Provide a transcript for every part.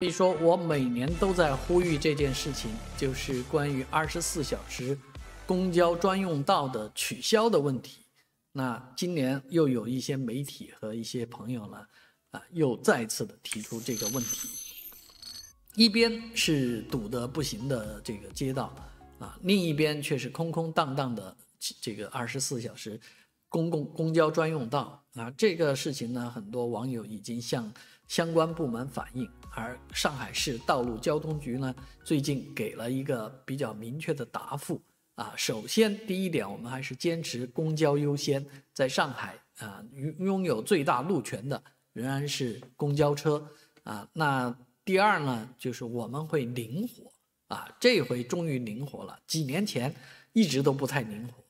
可以说，我每年都在呼吁这件事情，就是关于二十四小时公交专用道的取消的问题。那今年又有一些媒体和一些朋友呢，啊，又再次的提出这个问题。一边是堵得不行的这个街道啊，另一边却是空空荡荡的这个二十四小时。公共公交专用道啊，这个事情呢，很多网友已经向相关部门反映，而上海市道路交通局呢，最近给了一个比较明确的答复啊。首先，第一点，我们还是坚持公交优先，在上海啊，拥拥有最大路权的仍然是公交车啊。那第二呢，就是我们会灵活啊，这回终于灵活了，几年前一直都不太灵活。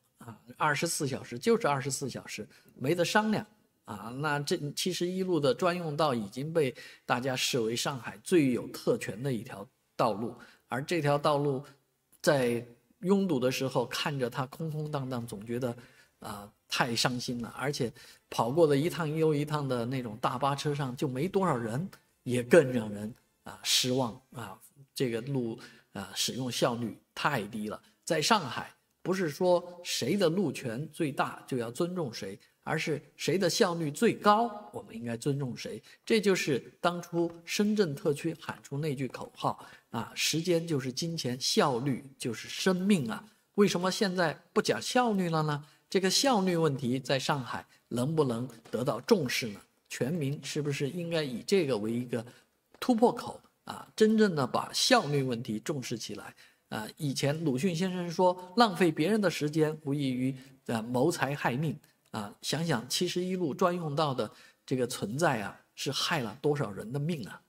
二十四小时就是二十四小时，没得商量啊！那这其实一路的专用道已经被大家视为上海最有特权的一条道路，而这条道路在拥堵的时候看着它空空荡荡，总觉得啊太伤心了。而且跑过的一趟又一趟的那种大巴车上就没多少人，也更让人啊失望啊！这个路啊使用效率太低了，在上海。不是说谁的路权最大就要尊重谁，而是谁的效率最高，我们应该尊重谁。这就是当初深圳特区喊出那句口号啊：“时间就是金钱，效率就是生命啊！”为什么现在不讲效率了呢？这个效率问题在上海能不能得到重视呢？全民是不是应该以这个为一个突破口啊？真正的把效率问题重视起来。啊，以前鲁迅先生说，浪费别人的时间无异于呃谋财害命啊！想想七十一路专用道的这个存在啊，是害了多少人的命啊！